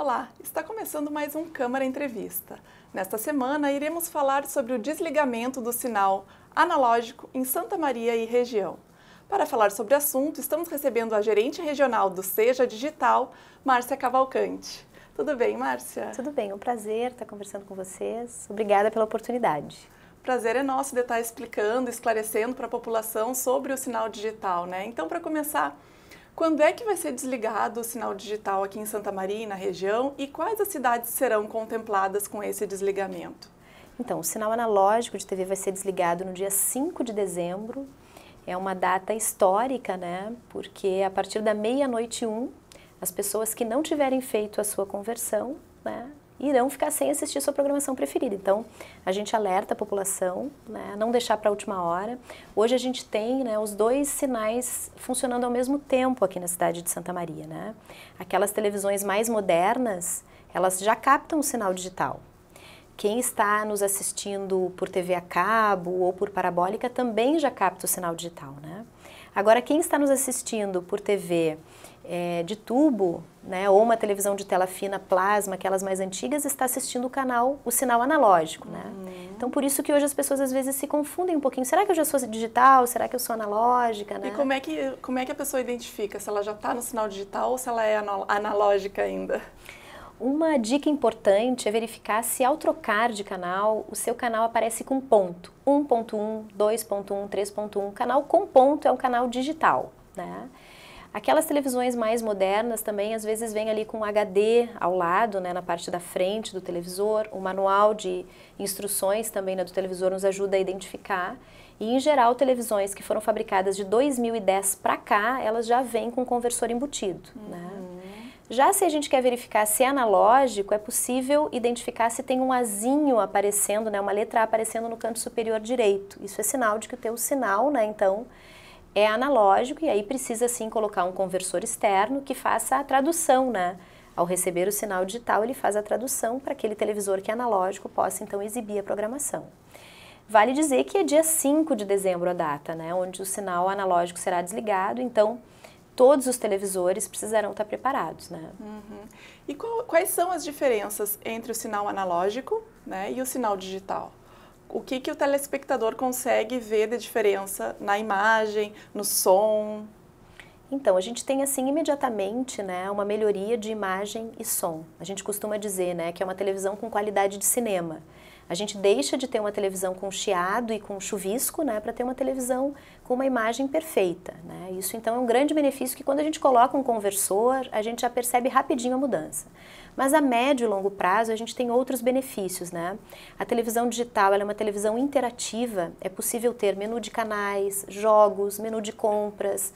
Olá, está começando mais um Câmara Entrevista. Nesta semana iremos falar sobre o desligamento do sinal analógico em Santa Maria e região. Para falar sobre o assunto, estamos recebendo a gerente regional do Seja Digital, Márcia Cavalcante. Tudo bem, Márcia? Tudo bem, é um prazer estar conversando com vocês. Obrigada pela oportunidade prazer é nosso de estar explicando, esclarecendo para a população sobre o sinal digital, né? Então, para começar, quando é que vai ser desligado o sinal digital aqui em Santa Maria e na região e quais as cidades serão contempladas com esse desligamento? Então, o sinal analógico de TV vai ser desligado no dia 5 de dezembro. É uma data histórica, né? Porque a partir da meia-noite 1, um, as pessoas que não tiverem feito a sua conversão, né, irão ficar sem assistir sua programação preferida. Então, a gente alerta a população, né, não deixar para a última hora. Hoje a gente tem né, os dois sinais funcionando ao mesmo tempo aqui na cidade de Santa Maria. Né? Aquelas televisões mais modernas, elas já captam o sinal digital. Quem está nos assistindo por TV a cabo ou por parabólica também já capta o sinal digital. Né? Agora, quem está nos assistindo por TV é, de tubo, né, ou uma televisão de tela fina, plasma, aquelas mais antigas, está assistindo o canal, o sinal analógico, né? Uhum. Então, por isso que hoje as pessoas às vezes se confundem um pouquinho. Será que eu já sou digital? Será que eu sou analógica? Né? E como é, que, como é que a pessoa identifica se ela já está no sinal digital ou se ela é analógica ainda? Uma dica importante é verificar se ao trocar de canal, o seu canal aparece com ponto. 1.1, 2.1, 3.1. Canal com ponto é um canal digital, né? Aquelas televisões mais modernas também às vezes vem ali com HD ao lado, né, na parte da frente do televisor, o manual de instruções também né, do televisor nos ajuda a identificar. E em geral, televisões que foram fabricadas de 2010 para cá, elas já vêm com conversor embutido, né? uhum. né? Já se a gente quer verificar se é analógico, é possível identificar se tem um azinho aparecendo, né, uma letra A aparecendo no canto superior direito. Isso é sinal de que o teu sinal, né, então, é analógico e aí precisa sim colocar um conversor externo que faça a tradução, né? Ao receber o sinal digital, ele faz a tradução para aquele televisor que é analógico possa então exibir a programação. Vale dizer que é dia 5 de dezembro a data, né, onde o sinal analógico será desligado, então todos os televisores precisarão estar preparados. Né? Uhum. E qual, quais são as diferenças entre o sinal analógico né, e o sinal digital? o que, que o telespectador consegue ver de diferença na imagem, no som? Então, a gente tem assim imediatamente né, uma melhoria de imagem e som. A gente costuma dizer né, que é uma televisão com qualidade de cinema. A gente deixa de ter uma televisão com chiado e com chuvisco, né, para ter uma televisão com uma imagem perfeita, né? Isso então é um grande benefício que quando a gente coloca um conversor, a gente já percebe rapidinho a mudança. Mas a médio e longo prazo a gente tem outros benefícios, né? A televisão digital é uma televisão interativa, é possível ter menu de canais, jogos, menu de compras,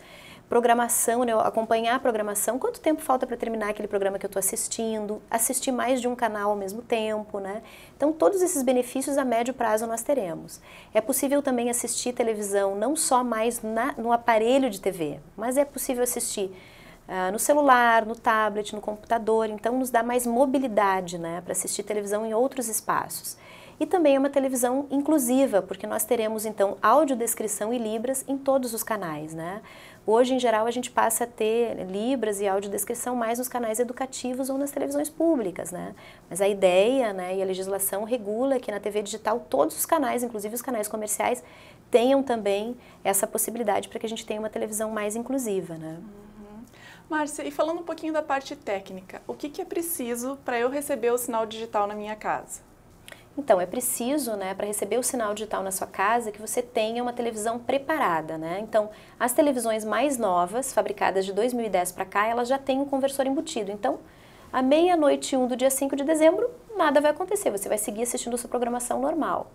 programação, né? acompanhar a programação, quanto tempo falta para terminar aquele programa que eu estou assistindo, assistir mais de um canal ao mesmo tempo, né? Então, todos esses benefícios a médio prazo nós teremos. É possível também assistir televisão não só mais na, no aparelho de TV, mas é possível assistir Uh, no celular, no tablet, no computador, então nos dá mais mobilidade né, para assistir televisão em outros espaços. E também é uma televisão inclusiva, porque nós teremos então audiodescrição e libras em todos os canais. Né? Hoje, em geral, a gente passa a ter libras e audiodescrição mais nos canais educativos ou nas televisões públicas, né? Mas a ideia né, e a legislação regula que na TV digital todos os canais, inclusive os canais comerciais, tenham também essa possibilidade para que a gente tenha uma televisão mais inclusiva, né? Uhum. Márcia, e falando um pouquinho da parte técnica, o que, que é preciso para eu receber o sinal digital na minha casa? Então, é preciso, né, para receber o sinal digital na sua casa, que você tenha uma televisão preparada, né? Então, as televisões mais novas, fabricadas de 2010 para cá, elas já têm um conversor embutido. Então, à meia-noite 1 do dia 5 de dezembro, nada vai acontecer, você vai seguir assistindo a sua programação normal.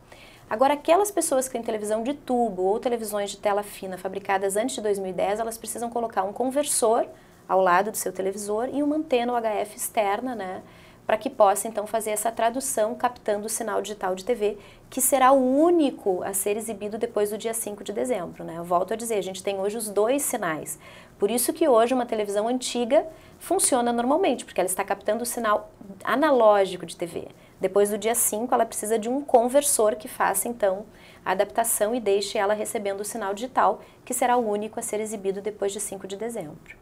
Agora, aquelas pessoas que têm televisão de tubo ou televisões de tela fina fabricadas antes de 2010, elas precisam colocar um conversor ao lado do seu televisor e uma antena UHF externa, né? para que possa então fazer essa tradução captando o sinal digital de TV, que será o único a ser exibido depois do dia 5 de dezembro. Né? Eu volto a dizer, a gente tem hoje os dois sinais. Por isso que hoje uma televisão antiga funciona normalmente, porque ela está captando o sinal analógico de TV. Depois do dia 5, ela precisa de um conversor que faça então a adaptação e deixe ela recebendo o sinal digital, que será o único a ser exibido depois de 5 de dezembro.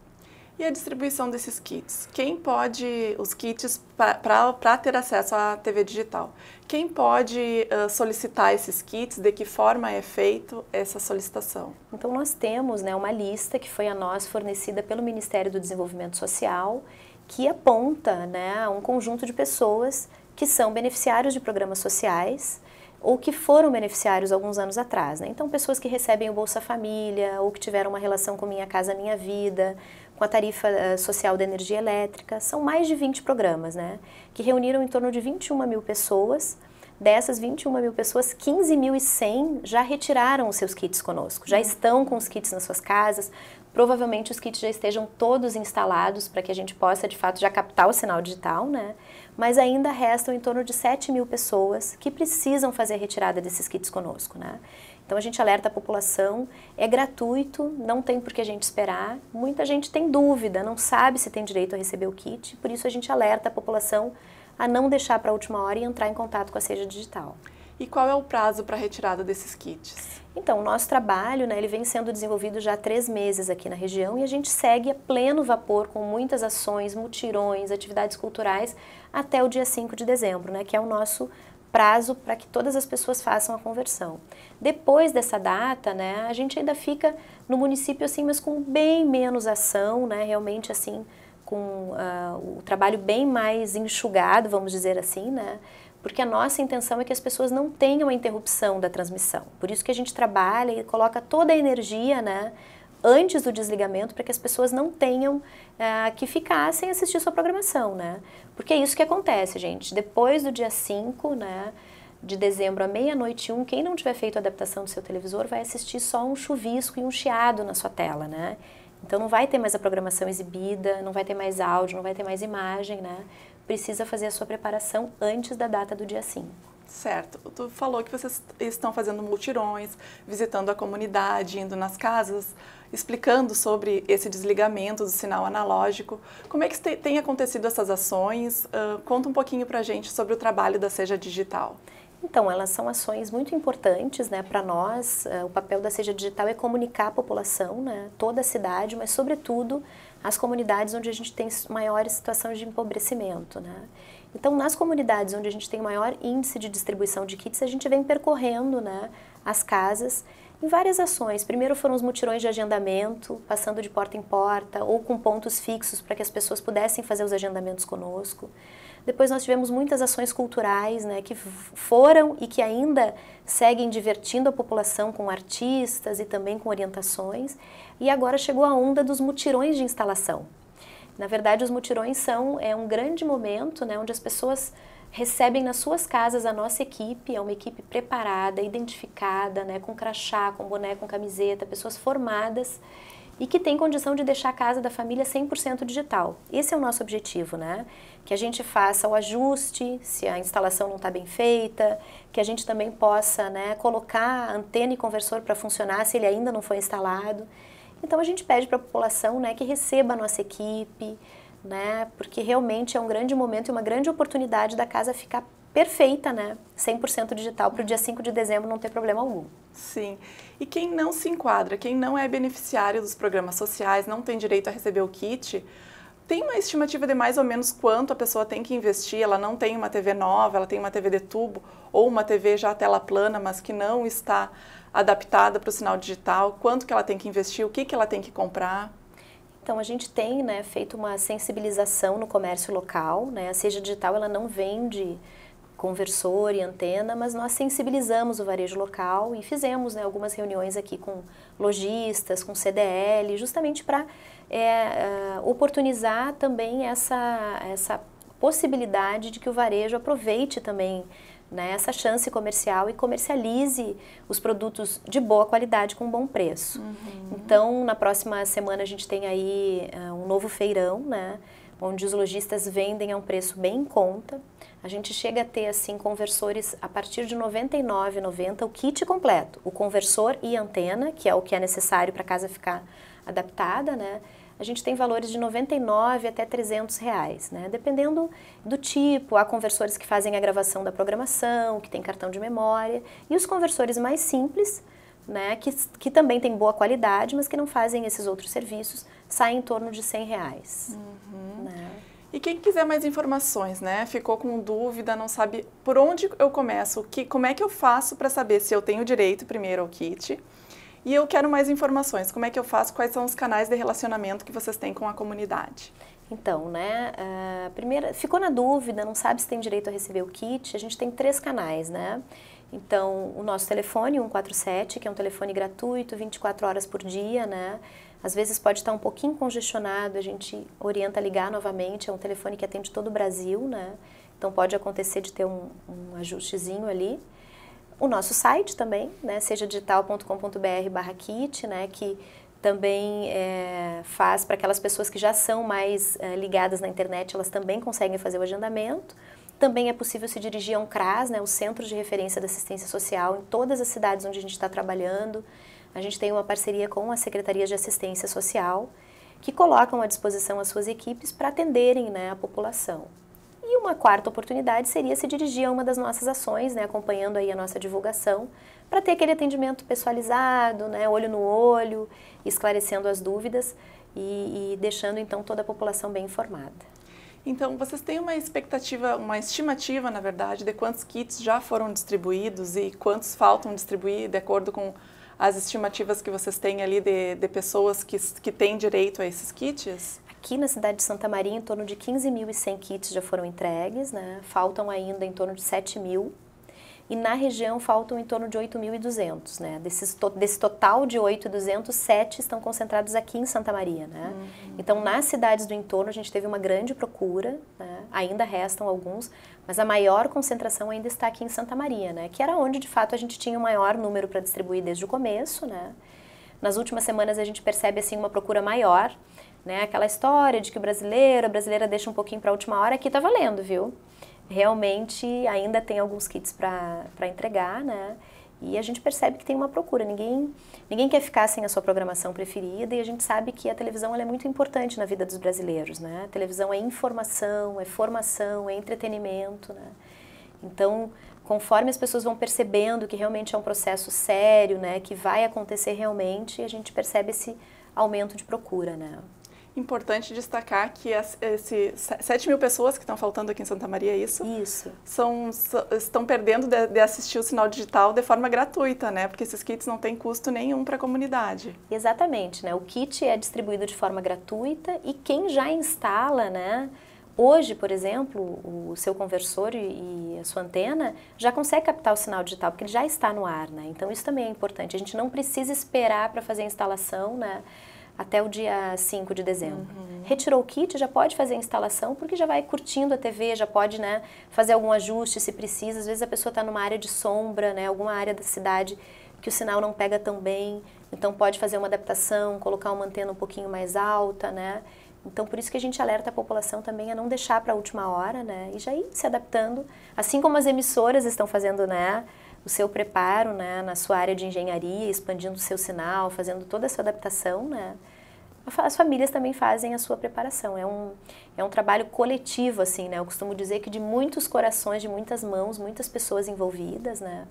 E a distribuição desses kits? Quem pode, os kits para ter acesso à TV digital, quem pode uh, solicitar esses kits, de que forma é feito essa solicitação? Então nós temos né, uma lista que foi a nós fornecida pelo Ministério do Desenvolvimento Social, que aponta né, um conjunto de pessoas que são beneficiários de programas sociais, ou que foram beneficiários alguns anos atrás. Né? Então, pessoas que recebem o Bolsa Família, ou que tiveram uma relação com Minha Casa Minha Vida, com a tarifa eh, social da energia elétrica. São mais de 20 programas, né? Que reuniram em torno de 21 mil pessoas. Dessas 21 mil pessoas, 15.100 já retiraram os seus kits conosco, já uhum. estão com os kits nas suas casas. Provavelmente os kits já estejam todos instalados para que a gente possa, de fato, já captar o sinal digital, né? Mas ainda restam em torno de 7 mil pessoas que precisam fazer a retirada desses kits conosco, né? Então a gente alerta a população, é gratuito, não tem por que a gente esperar. Muita gente tem dúvida, não sabe se tem direito a receber o kit, por isso a gente alerta a população a não deixar para a última hora e entrar em contato com a Seja Digital. E qual é o prazo para a retirada desses kits? Então, o nosso trabalho, né, ele vem sendo desenvolvido já há três meses aqui na região e a gente segue a pleno vapor com muitas ações, mutirões, atividades culturais até o dia 5 de dezembro, né, que é o nosso prazo para que todas as pessoas façam a conversão. Depois dessa data, né, a gente ainda fica no município assim, mas com bem menos ação, né, realmente assim, com uh, o trabalho bem mais enxugado, vamos dizer assim, né, porque a nossa intenção é que as pessoas não tenham a interrupção da transmissão. Por isso que a gente trabalha e coloca toda a energia, né, antes do desligamento para que as pessoas não tenham uh, que ficassem assistir sua programação, né? Porque é isso que acontece, gente. Depois do dia 5, né? de dezembro à meia-noite um, quem não tiver feito a adaptação do seu televisor vai assistir só um chuvisco e um chiado na sua tela, né? Então não vai ter mais a programação exibida, não vai ter mais áudio, não vai ter mais imagem, né? Precisa fazer a sua preparação antes da data do dia 5. Certo. Tu falou que vocês estão fazendo multirões, visitando a comunidade, indo nas casas explicando sobre esse desligamento do sinal analógico. Como é que tem acontecido essas ações? Uh, conta um pouquinho para a gente sobre o trabalho da Seja Digital. Então, elas são ações muito importantes né, para nós. Ah, o papel da Seja Digital é comunicar a população, né, toda a cidade, mas, sobretudo, as comunidades onde a gente tem maiores situações de empobrecimento. Né? Então, nas comunidades onde a gente tem maior índice de distribuição de kits, a gente vem percorrendo né, as casas em várias ações. Primeiro foram os mutirões de agendamento, passando de porta em porta ou com pontos fixos para que as pessoas pudessem fazer os agendamentos conosco. Depois nós tivemos muitas ações culturais, né, que foram e que ainda seguem divertindo a população com artistas e também com orientações. E agora chegou a onda dos mutirões de instalação. Na verdade, os mutirões são é um grande momento, né, onde as pessoas recebem nas suas casas a nossa equipe, é uma equipe preparada, identificada, né, com crachá, com boné, com camiseta, pessoas formadas e que tem condição de deixar a casa da família 100% digital. Esse é o nosso objetivo, né? Que a gente faça o ajuste, se a instalação não está bem feita, que a gente também possa né, colocar antena e conversor para funcionar se ele ainda não foi instalado. Então a gente pede para a população né, que receba a nossa equipe, né? Porque realmente é um grande momento e uma grande oportunidade da casa ficar perfeita, né? 100% digital para o dia 5 de dezembro não ter problema algum. Sim. E quem não se enquadra, quem não é beneficiário dos programas sociais, não tem direito a receber o kit, tem uma estimativa de mais ou menos quanto a pessoa tem que investir? Ela não tem uma TV nova, ela tem uma TV de tubo ou uma TV já tela plana, mas que não está adaptada para o sinal digital. Quanto que ela tem que investir? O que, que ela tem que comprar? Então a gente tem né, feito uma sensibilização no comércio local, né? a Seja Digital ela não vende conversor e antena, mas nós sensibilizamos o varejo local e fizemos né, algumas reuniões aqui com lojistas, com CDL, justamente para é, é, oportunizar também essa, essa possibilidade de que o varejo aproveite também né, essa chance comercial e comercialize os produtos de boa qualidade com bom preço. Uhum. Então, na próxima semana a gente tem aí uh, um novo feirão, né, onde os lojistas vendem a um preço bem em conta. A gente chega a ter assim conversores a partir de R$ 99,90 o kit completo, o conversor e antena, que é o que é necessário para a casa ficar adaptada, né? a gente tem valores de 99 até 300 reais, né? dependendo do tipo. Há conversores que fazem a gravação da programação, que tem cartão de memória, e os conversores mais simples, né, que, que também tem boa qualidade, mas que não fazem esses outros serviços, saem em torno de 100 reais. Uhum. Né? E quem quiser mais informações, né? Ficou com dúvida, não sabe por onde eu começo, que, como é que eu faço para saber se eu tenho direito primeiro ao kit e eu quero mais informações. Como é que eu faço? Quais são os canais de relacionamento que vocês têm com a comunidade? Então, né, uh, primeira, ficou na dúvida, não sabe se tem direito a receber o kit, a gente tem três canais, né? Então, o nosso telefone 147, que é um telefone gratuito, 24 horas por dia, né? Às vezes pode estar um pouquinho congestionado, a gente orienta a ligar novamente, é um telefone que atende todo o Brasil, né? Então pode acontecer de ter um, um ajustezinho ali o nosso site também, né, seja digital.com.br barra kit, né, que também é, faz para aquelas pessoas que já são mais é, ligadas na internet, elas também conseguem fazer o agendamento. Também é possível se dirigir a um CRAS, né, o Centro de Referência da Assistência Social, em todas as cidades onde a gente está trabalhando. A gente tem uma parceria com as secretarias de Assistência Social, que colocam à disposição as suas equipes para atenderem né, a população. E uma quarta oportunidade seria se dirigir a uma das nossas ações, né, acompanhando aí a nossa divulgação, para ter aquele atendimento pessoalizado, né, olho no olho, esclarecendo as dúvidas e, e deixando então toda a população bem informada. Então, vocês têm uma expectativa, uma estimativa, na verdade, de quantos kits já foram distribuídos e quantos faltam distribuir, de acordo com as estimativas que vocês têm ali de, de pessoas que, que têm direito a esses kits? Aqui na cidade de Santa Maria, em torno de 15.100 kits já foram entregues, né? faltam ainda em torno de 7 mil. E na região faltam em torno de 8.200, né? Desse, desse total de 8.200, 7 estão concentrados aqui em Santa Maria, né? Uhum. Então, nas cidades do entorno, a gente teve uma grande procura, né? ainda restam alguns, mas a maior concentração ainda está aqui em Santa Maria, né? Que era onde, de fato, a gente tinha o maior número para distribuir desde o começo, né? Nas últimas semanas, a gente percebe, assim, uma procura maior, né? Aquela história de que o brasileiro, a brasileira deixa um pouquinho para a última hora, aqui tá valendo, viu? Realmente ainda tem alguns kits para entregar, né? E a gente percebe que tem uma procura. Ninguém, ninguém quer ficar sem a sua programação preferida e a gente sabe que a televisão é muito importante na vida dos brasileiros, né? A televisão é informação, é formação, é entretenimento, né? Então, conforme as pessoas vão percebendo que realmente é um processo sério, né, que vai acontecer realmente, a gente percebe esse aumento de procura, né? Importante destacar que esse 7 mil pessoas que estão faltando aqui em Santa Maria, é isso? Isso. São, estão perdendo de, de, assistir o sinal digital de forma gratuita, né? Porque esses kits não têm custo nenhum para a comunidade. Exatamente, né? O kit é distribuído de forma gratuita e quem já instala, né? Hoje, por exemplo, o seu conversor e a sua antena já consegue captar o sinal digital, porque ele já está no ar, né? Então isso também é importante. A gente não precisa esperar para fazer a instalação, né? até o dia 5 de dezembro. Uhum. Retirou o kit, já pode fazer a instalação, porque já vai curtindo a TV, já pode né, fazer algum ajuste se precisa. Às vezes a pessoa está numa área de sombra, né, alguma área da cidade que o sinal não pega tão bem, então pode fazer uma adaptação, colocar uma antena um pouquinho mais alta, né? Então, por isso que a gente alerta a população também a não deixar para a última hora, né? E já ir se adaptando, assim como as emissoras estão fazendo, né? o seu preparo né, na sua área de engenharia, expandindo o seu sinal, fazendo toda a sua adaptação, né? As famílias também fazem a sua preparação. É um, é um trabalho coletivo, assim, né? Eu costumo dizer que de muitos corações, de muitas mãos, muitas pessoas envolvidas, né?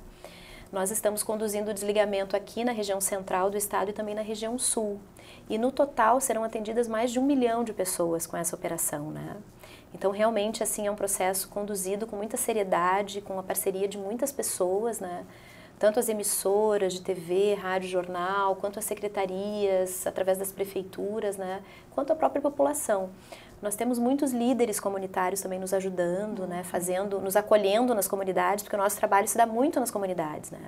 Nós estamos conduzindo o desligamento aqui na região central do estado e também na região sul. E no total serão atendidas mais de um milhão de pessoas com essa operação, né? Então, realmente, assim, é um processo conduzido com muita seriedade, com a parceria de muitas pessoas, né? Tanto as emissoras de TV, rádio, jornal, quanto as secretarias, através das prefeituras, né? Quanto a própria população. Nós temos muitos líderes comunitários também nos ajudando, né? Uhum. Fazendo, nos acolhendo nas comunidades, porque o nosso trabalho se dá muito nas comunidades, né?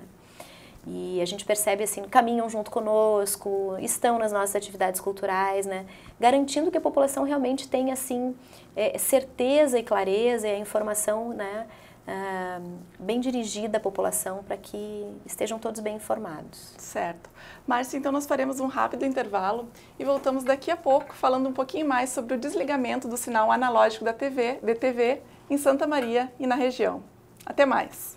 E a gente percebe assim, caminham junto conosco, estão nas nossas atividades culturais, né? Garantindo que a população realmente tenha assim é, certeza e clareza e a informação, né? Ah, bem dirigida à população para que estejam todos bem informados. Certo. Márcia, então nós faremos um rápido intervalo e voltamos daqui a pouco falando um pouquinho mais sobre o desligamento do sinal analógico da TV, DTV, em Santa Maria e na região. Até mais!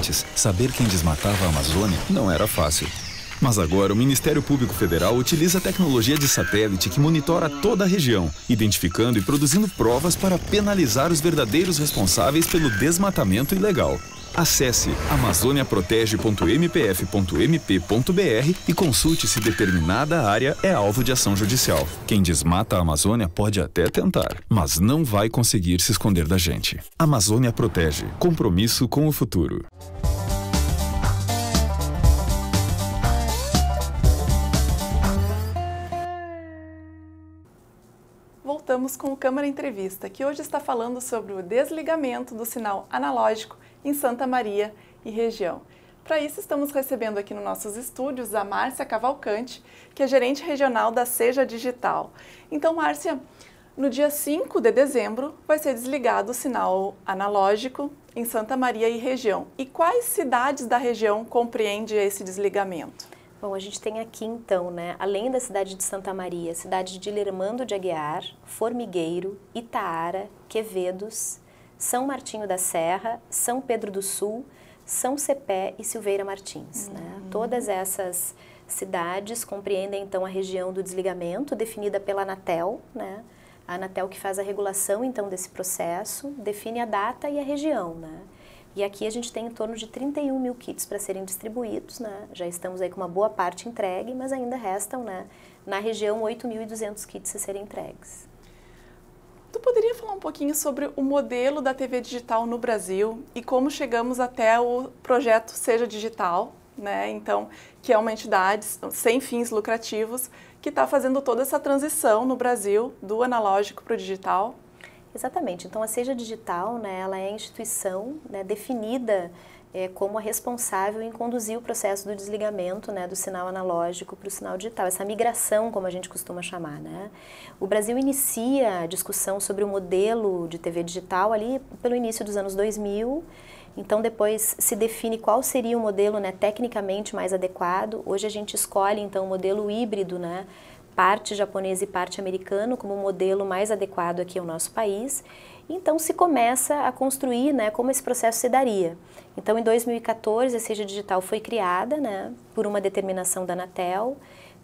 Antes, saber quem desmatava a Amazônia não era fácil. Mas agora o Ministério Público Federal utiliza a tecnologia de satélite que monitora toda a região, identificando e produzindo provas para penalizar os verdadeiros responsáveis pelo desmatamento ilegal. Acesse amazoniaprotege.mpf.mp.br e consulte se determinada área é alvo de ação judicial. Quem desmata a Amazônia pode até tentar, mas não vai conseguir se esconder da gente. Amazônia Protege. Compromisso com o futuro. Voltamos com o Câmara Entrevista, que hoje está falando sobre o desligamento do sinal analógico em Santa Maria e região. Para isso, estamos recebendo aqui nos nossos estúdios a Márcia Cavalcante, que é gerente regional da Seja Digital. Então, Márcia, no dia 5 de dezembro vai ser desligado o sinal analógico em Santa Maria e região. E quais cidades da região compreende esse desligamento? Bom, a gente tem aqui então, né, além da cidade de Santa Maria, cidade de Lermando de Aguiar, Formigueiro, Itaara, Quevedos, são Martinho da Serra, São Pedro do Sul, São Cepé e Silveira Martins. Né? Uhum. Né? Todas essas cidades compreendem então a região do desligamento definida pela Anatel, né? A Anatel que faz a regulação então desse processo, define a data e a região, né? E aqui a gente tem em torno de 31 mil kits para serem distribuídos, né? Já estamos aí com uma boa parte entregue, mas ainda restam, né? Na região, 8.200 kits a serem entregues. Tu poderia falar um pouquinho sobre o modelo da TV digital no Brasil e como chegamos até o projeto Seja Digital, né? Então, que é uma entidade sem fins lucrativos que está fazendo toda essa transição no Brasil do analógico para o digital. Exatamente. Então, a Seja Digital, né, ela é a instituição né, definida é, como a responsável em conduzir o processo do desligamento né, do sinal analógico para o sinal digital, essa migração, como a gente costuma chamar. Né? O Brasil inicia a discussão sobre o modelo de TV digital ali pelo início dos anos 2000, então depois se define qual seria o modelo né, tecnicamente mais adequado. Hoje a gente escolhe então o modelo híbrido, né, parte japonês e parte americano, como o modelo mais adequado aqui ao nosso país. Então se começa a construir né, como esse processo se daria. Então em 2014 a Seja Digital foi criada né, por uma determinação da Anatel,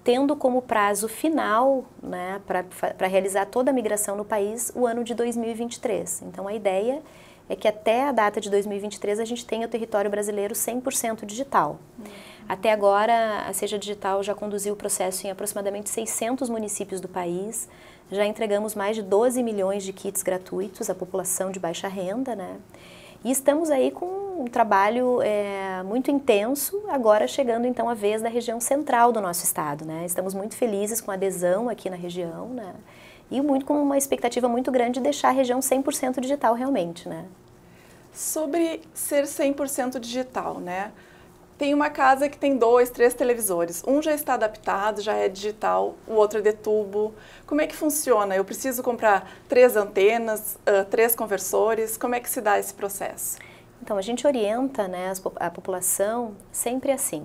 tendo como prazo final né, para realizar toda a migração no país o ano de 2023. Então a ideia é que até a data de 2023 a gente tenha o território brasileiro 100% digital. Uhum. Até agora, a Seja Digital já conduziu o processo em aproximadamente 600 municípios do país, já entregamos mais de 12 milhões de kits gratuitos à população de baixa renda, né? E estamos aí com um trabalho é, muito intenso, agora chegando então a vez da região central do nosso estado, né? Estamos muito felizes com a adesão aqui na região, né? E muito com uma expectativa muito grande de deixar a região 100% digital realmente, né? Sobre ser 100% digital, né? tem uma casa que tem dois, três televisores. Um já está adaptado, já é digital, o outro é de tubo. Como é que funciona? Eu preciso comprar três antenas, uh, três conversores. Como é que se dá esse processo? Então, a gente orienta né, a população sempre assim.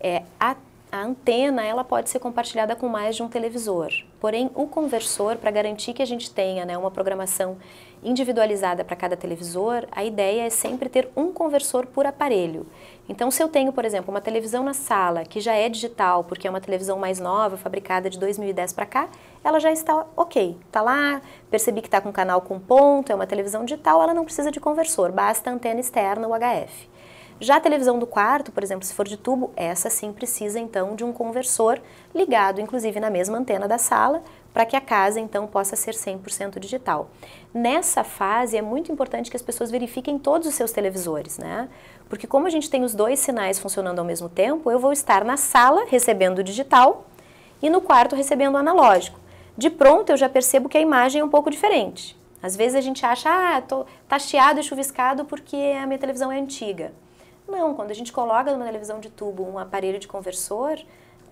É, a, a antena ela pode ser compartilhada com mais de um televisor. Porém, o conversor, para garantir que a gente tenha né, uma programação individualizada para cada televisor, a ideia é sempre ter um conversor por aparelho. Então, se eu tenho, por exemplo, uma televisão na sala que já é digital, porque é uma televisão mais nova, fabricada de 2010 para cá, ela já está ok, está lá, percebi que está com canal com ponto, é uma televisão digital, ela não precisa de conversor, basta antena externa, UHF. Já a televisão do quarto, por exemplo, se for de tubo, essa sim precisa então de um conversor ligado, inclusive na mesma antena da sala, para que a casa então possa ser 100% digital. Nessa fase é muito importante que as pessoas verifiquem todos os seus televisores, né? Porque como a gente tem os dois sinais funcionando ao mesmo tempo, eu vou estar na sala recebendo o digital e no quarto recebendo o analógico. De pronto eu já percebo que a imagem é um pouco diferente. Às vezes a gente acha, ah, tô tá chiado e chuviscado porque a minha televisão é antiga. Não, quando a gente coloca numa televisão de tubo um aparelho de conversor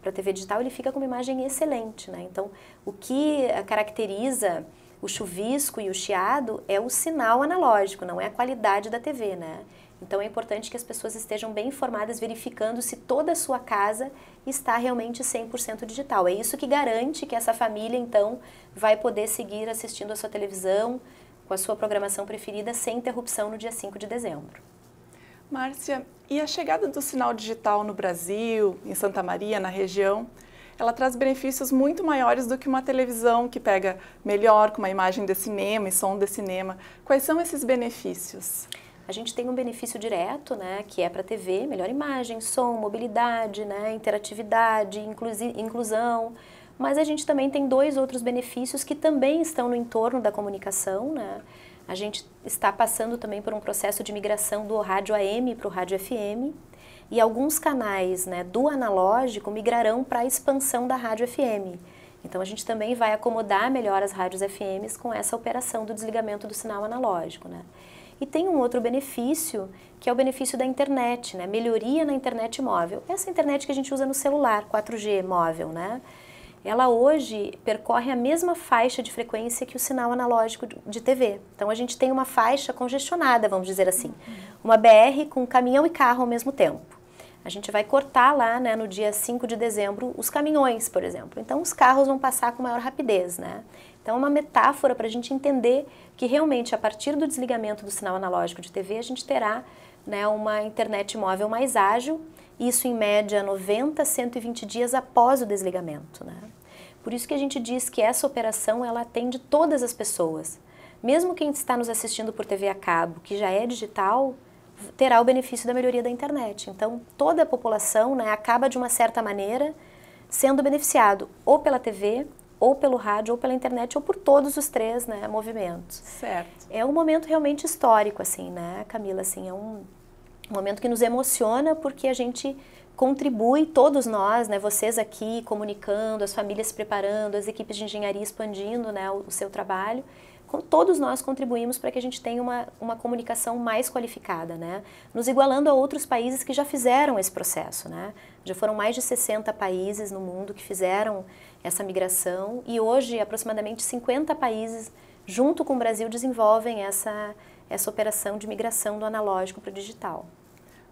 para TV digital, ele fica com uma imagem excelente, né? Então, o que eh, caracteriza o chuvisco e o chiado é o sinal analógico, não é a qualidade da TV, né? Então é importante que as pessoas estejam bem informadas, verificando se toda a sua casa está realmente 100% digital. É isso que garante que essa família, então, vai poder seguir assistindo a sua televisão com a sua programação preferida sem interrupção no dia 5 de dezembro. Márcia, e a chegada do sinal digital no Brasil, em Santa Maria, na região, ela traz benefícios muito maiores do que uma televisão que pega melhor com uma imagem de cinema e som de cinema. Quais são esses benefícios? a gente tem um benefício direto, né, que é para a TV, melhor imagem, som, mobilidade, né, interatividade, inclusão. Mas a gente também tem dois outros benefícios que também estão no entorno da comunicação, né? A gente está passando também por um processo de migração do rádio AM para o rádio FM e alguns canais né, do analógico migrarão para a expansão da rádio FM. Então a gente também vai acomodar melhor as rádios FMs com essa operação do desligamento do sinal analógico. Né? E tem um outro benefício, que é o benefício da internet, né? melhoria na internet móvel. Essa internet que a gente usa no celular, 4G móvel, né? ela hoje percorre a mesma faixa de frequência que o sinal analógico de TV. Então a gente tem uma faixa congestionada, vamos dizer assim, uma BR com caminhão e carro ao mesmo tempo. A gente vai cortar lá, né, no dia 5 de dezembro, os caminhões, por exemplo. Então os carros vão passar com maior rapidez, né? Então, é uma metáfora para a gente entender que realmente a partir do desligamento do sinal analógico de TV, a gente terá né, uma internet móvel mais ágil, isso em média 90, 120 dias após o desligamento. Né? Por isso que a gente diz que essa operação ela atende todas as pessoas. Mesmo quem está nos assistindo por TV a cabo, que já é digital, terá o benefício da melhoria da internet. Então, toda a população né, acaba de uma certa maneira sendo beneficiado ou pela TV ou pelo rádio, ou pela internet, ou por todos os três né, movimentos. Certo. É um momento realmente histórico, assim, né, Camila? Assim, é um momento que nos emociona porque a gente contribui, todos nós, né, vocês aqui comunicando, as famílias se preparando, as equipes de engenharia expandindo né, o, o seu trabalho, com, todos nós contribuímos para que a gente tenha uma, uma comunicação mais qualificada, né? nos igualando a outros países que já fizeram esse processo. Né? Já foram mais de 60 países no mundo que fizeram essa migração e hoje aproximadamente 50 países, junto com o Brasil, desenvolvem essa, essa operação de migração do analógico para o digital.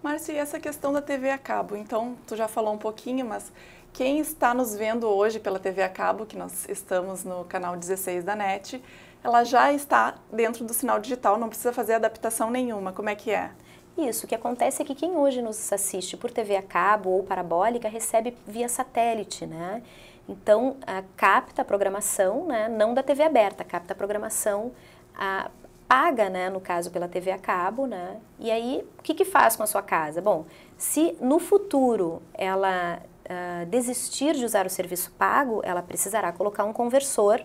Márcia, e essa questão da TV a cabo? Então, tu já falou um pouquinho, mas quem está nos vendo hoje pela TV a cabo, que nós estamos no canal 16 da NET, ela já está dentro do sinal digital, não precisa fazer adaptação nenhuma. Como é que é? Isso, o que acontece é que quem hoje nos assiste por TV a cabo ou parabólica recebe via satélite, né? Então, capta a programação, né, não da TV aberta, capta a programação, a, paga, né, no caso, pela TV a cabo, né, e aí o que, que faz com a sua casa? Bom, se no futuro ela uh, desistir de usar o serviço pago, ela precisará colocar um conversor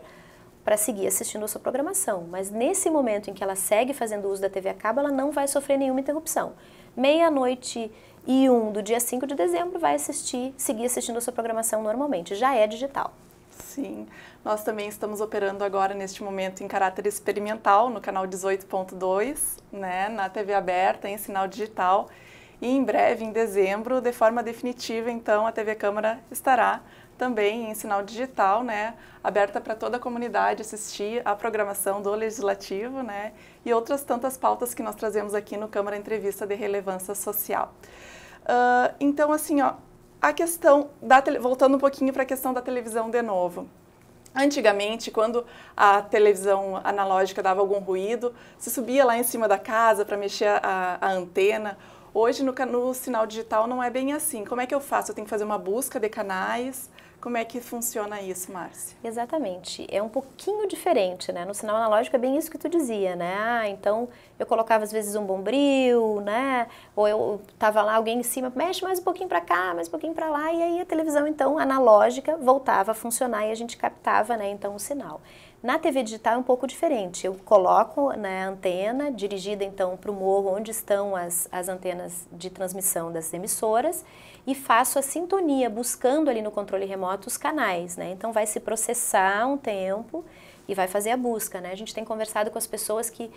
para seguir assistindo a sua programação. Mas nesse momento em que ela segue fazendo uso da TV a cabo, ela não vai sofrer nenhuma interrupção. Meia-noite e um do dia 5 de dezembro vai assistir, seguir assistindo a sua programação normalmente, já é digital. Sim, nós também estamos operando agora neste momento em caráter experimental no canal 18.2, né, na TV aberta, em sinal digital. E em breve, em dezembro, de forma definitiva, então, a TV Câmara estará também em sinal digital, né, aberta para toda a comunidade assistir à programação do Legislativo, né, e outras tantas pautas que nós trazemos aqui no Câmara Entrevista de Relevância Social. Uh, então, assim, ó, a questão da voltando um pouquinho para a questão da televisão de novo. Antigamente, quando a televisão analógica dava algum ruído, se subia lá em cima da casa para mexer a, a, antena. Hoje, no, no, sinal digital, não é bem assim. Como é que eu faço? Eu tenho que fazer uma busca de canais, como é que funciona isso, Márcia? Exatamente. É um pouquinho diferente, né? No sinal analógico é bem isso que tu dizia, né? Ah, então eu colocava às vezes um bombril, né? Ou eu tava lá alguém em cima, mexe mais um pouquinho para cá, mais um pouquinho para lá, e aí a televisão então analógica voltava a funcionar e a gente captava, né, então o sinal. Na TV digital é um pouco diferente. Eu coloco né, a antena, dirigida então para o morro onde estão as, as antenas de transmissão das emissoras, e faço a sintonia, buscando ali no controle remoto os canais, né? Então vai se processar um tempo e vai fazer a busca, né? A gente tem conversado com as pessoas que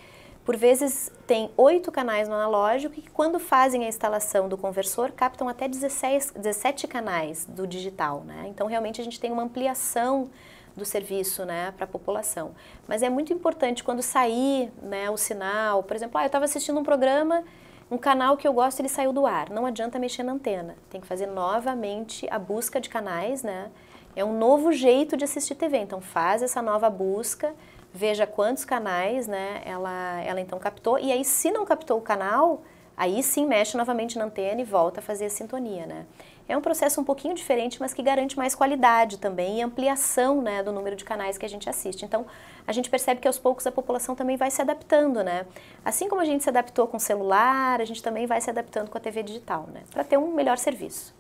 por vezes tem oito canais no analógico e quando fazem a instalação do conversor captam até 16, 17 canais do digital, né? Então realmente a gente tem uma ampliação do serviço, né, para a população. Mas é muito importante quando sair, né, o sinal, por exemplo, ah, eu estava assistindo um programa um canal que eu gosto, ele saiu do ar. Não adianta mexer na antena. Tem que fazer novamente a busca de canais, né? É um novo jeito de assistir TV. Então faz essa nova busca, veja quantos canais, né? Ela, ela então captou. E aí, se não captou o canal, aí sim mexe novamente na antena e volta a fazer a sintonia, né? É um processo um pouquinho diferente, mas que garante mais qualidade também e ampliação né, do número de canais que a gente assiste. Então, a gente percebe que aos poucos a população também vai se adaptando, né? Assim como a gente se adaptou com o celular, a gente também vai se adaptando com a TV digital, né? Para ter um melhor serviço.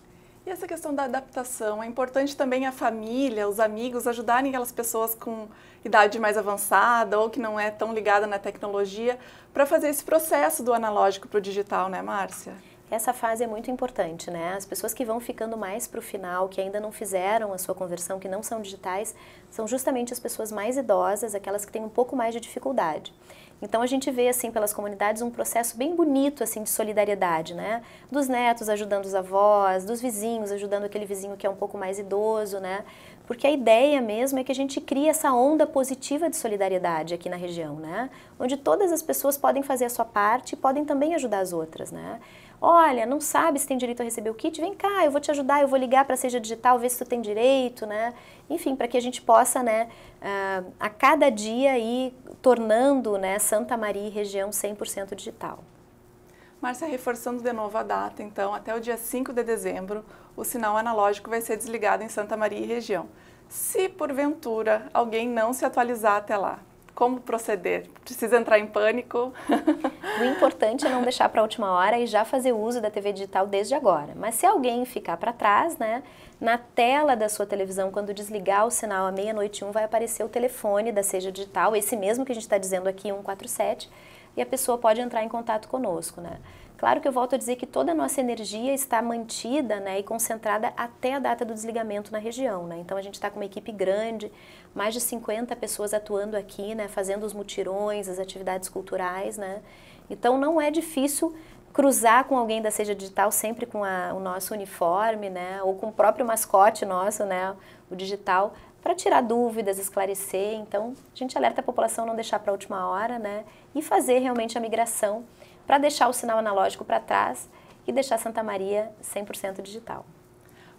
E essa questão da adaptação, é importante também a família, os amigos ajudarem aquelas pessoas com idade mais avançada ou que não é tão ligada na tecnologia para fazer esse processo do analógico para o digital, né, Márcia? essa fase é muito importante, né? As pessoas que vão ficando mais para o final, que ainda não fizeram a sua conversão, que não são digitais, são justamente as pessoas mais idosas, aquelas que têm um pouco mais de dificuldade. Então a gente vê assim pelas comunidades um processo bem bonito assim de solidariedade, né? Dos netos ajudando os avós, dos vizinhos ajudando aquele vizinho que é um pouco mais idoso, né? Porque a ideia mesmo é que a gente crie essa onda positiva de solidariedade aqui na região, né? Onde todas as pessoas podem fazer a sua parte e podem também ajudar as outras, né? olha, não sabe se tem direito a receber o kit, vem cá, eu vou te ajudar, eu vou ligar para Seja Digital, ver se tu tem direito, né? Enfim, para que a gente possa, né, uh, a cada dia ir tornando, né, Santa Maria região 100% digital. Márcia, reforçando de novo a data, então, até o dia 5 de dezembro, o sinal analógico vai ser desligado em Santa Maria e região. Se porventura alguém não se atualizar até lá, como proceder? Precisa entrar em pânico? o importante é não deixar para a última hora e já fazer uso da TV digital desde agora. Mas se alguém ficar para trás, né, na tela da sua televisão, quando desligar o sinal à meia-noite um, vai aparecer o telefone da Seja Digital, esse mesmo que a gente está dizendo aqui, 147, e a pessoa pode entrar em contato conosco, né? Claro que eu volto a dizer que toda a nossa energia está mantida né, e concentrada até a data do desligamento na região. Né? Então a gente está com uma equipe grande, mais de 50 pessoas atuando aqui, né, fazendo os mutirões, as atividades culturais. Né? Então não é difícil cruzar com alguém da Seja Digital sempre com a, o nosso uniforme, né? Ou com o próprio mascote nosso, né? O digital, para tirar dúvidas, esclarecer. Então, a gente alerta a população não deixar para a última hora, né? E fazer realmente a migração para deixar o sinal analógico para trás e deixar Santa Maria 100% digital.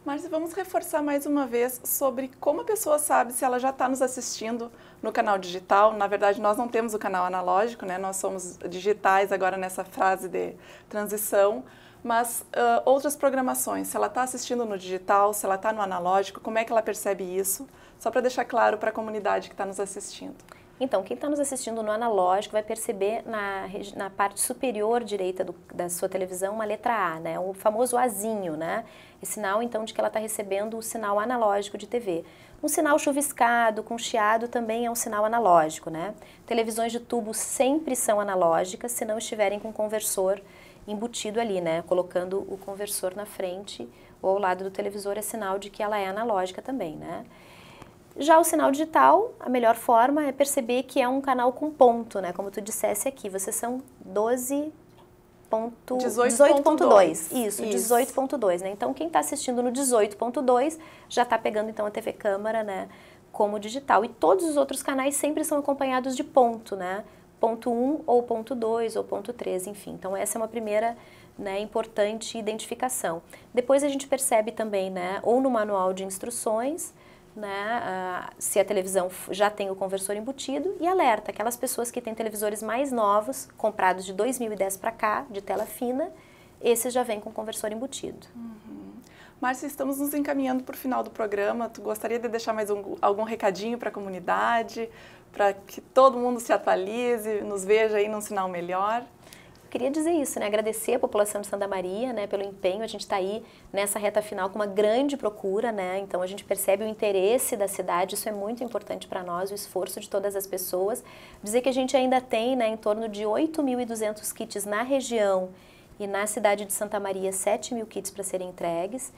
Mas vamos reforçar mais uma vez sobre como a pessoa sabe se ela já está nos assistindo no canal digital. Na verdade, nós não temos o canal analógico, né? Nós somos digitais agora nessa frase de transição. Mas uh, outras programações, se ela está assistindo no digital, se ela está no analógico, como é que ela percebe isso? Só para deixar claro para a comunidade que está nos assistindo. Então, quem está nos assistindo no analógico vai perceber na, na parte superior direita do, da sua televisão uma letra A, né? o famoso Azinho, né? É sinal, então, de que ela está recebendo o sinal analógico de TV. Um sinal chuviscado, com chiado, também é um sinal analógico, né? Televisões de tubo sempre são analógicas se não estiverem com conversor embutido ali, né? Colocando o conversor na frente ou ao lado do televisor é sinal de que ela é analógica também, né? Já o sinal digital, a melhor forma é perceber que é um canal com ponto, né? Como tu dissesse aqui, vocês são 12 18.2. Isso, Isso. 18.2, né? Então quem está assistindo no 18.2 já está pegando então a TV câmara, né? Como digital. E todos os outros canais sempre são acompanhados de ponto, né? Ponto 1 ou ponto 2 ou ponto 3, enfim. Então essa é uma primeira né, importante identificação. Depois a gente percebe também, né? Ou no manual de instruções né, uh, se a televisão já tem o conversor embutido e alerta aquelas pessoas que têm televisores mais novos, comprados de 2010 para cá, de tela fina, esses já vêm com conversor embutido. Uhum. Márcia, estamos nos encaminhando para o final do programa. Tu gostaria de deixar mais um, algum recadinho para a comunidade, para que todo mundo se atualize, nos veja aí num sinal melhor? queria dizer isso, né? agradecer a população de Santa Maria né? pelo empenho. A gente está aí nessa reta final com uma grande procura, né? então a gente percebe o interesse da cidade, isso é muito importante para nós, o esforço de todas as pessoas. Dizer que a gente ainda tem né, em torno de 8.200 kits na região e na cidade de Santa Maria 7 mil kits para serem entregues.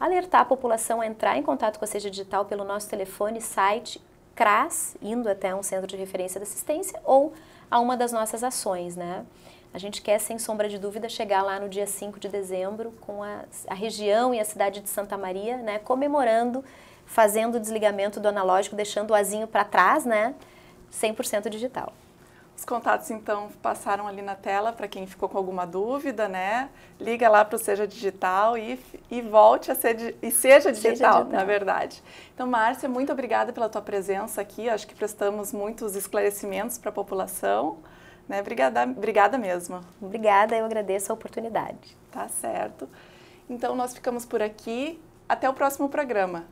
Alertar a população a entrar em contato com a Seja Digital pelo nosso telefone, site CRAS, indo até um centro de referência de assistência ou a uma das nossas ações, né? A gente quer, sem sombra de dúvida, chegar lá no dia 5 de dezembro com a, a região e a cidade de Santa Maria, né, comemorando, fazendo o desligamento do analógico, deixando o azinho para trás, né, 100% digital. Os contatos então passaram ali na tela para quem ficou com alguma dúvida, né? Liga lá para o Seja Digital e, e volte a ser e seja digital, seja digital, na é verdade. Então, Márcia, muito obrigada pela tua presença aqui. Acho que prestamos muitos esclarecimentos para a população. Né? Obrigada, obrigada mesmo. Obrigada, eu agradeço a oportunidade. Tá certo. Então nós ficamos por aqui. Até o próximo programa.